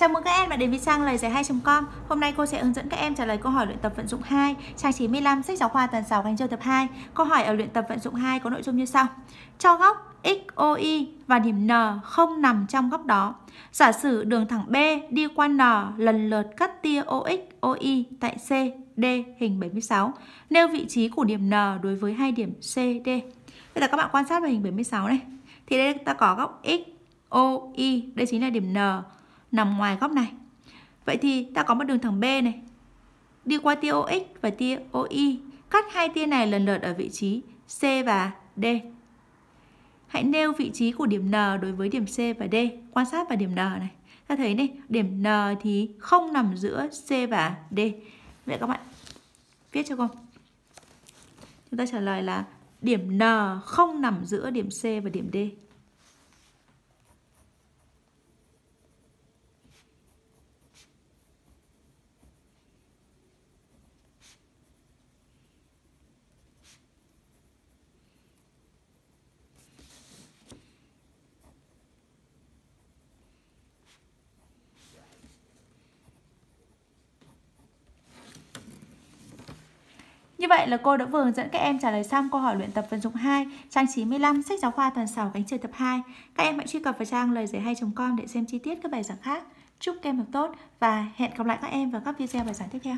Chào mừng các em đã đến với trang lời giải 2.com. Hôm nay cô sẽ hướng dẫn các em trả lời câu hỏi luyện tập vận dụng 2, trang 95 sách giáo khoa tuần 6 cánh châu tập 2. Câu hỏi ở luyện tập vận dụng 2 có nội dung như sau. Cho góc XOY và điểm N không nằm trong góc đó. Giả sử đường thẳng B đi qua N lần lượt cắt tia OX, OY tại C, D hình 76. Nêu vị trí của điểm N đối với hai điểm C, D. Bây giờ các bạn quan sát vào hình 76 này. Thì đây ta có góc X, y đây chính là điểm N nằm ngoài góc này. Vậy thì ta có một đường thẳng B này, đi qua tia OX và tia OI, cắt hai tia này lần lượt ở vị trí C và D. Hãy nêu vị trí của điểm N đối với điểm C và D, quan sát vào điểm N này. Ta thấy này, điểm N thì không nằm giữa C và D. Vậy các bạn viết cho cô. Chúng ta trả lời là điểm N không nằm giữa điểm C và điểm D. Như vậy là cô đã vừa hướng dẫn các em trả lời xong câu hỏi luyện tập phần dụng 2, trang 95, sách giáo khoa tuần 6 cánh trời tập 2. Các em hãy truy cập vào trang lời giải hay com để xem chi tiết các bài giảng khác. Chúc các em học tốt và hẹn gặp lại các em vào các video bài giảng tiếp theo.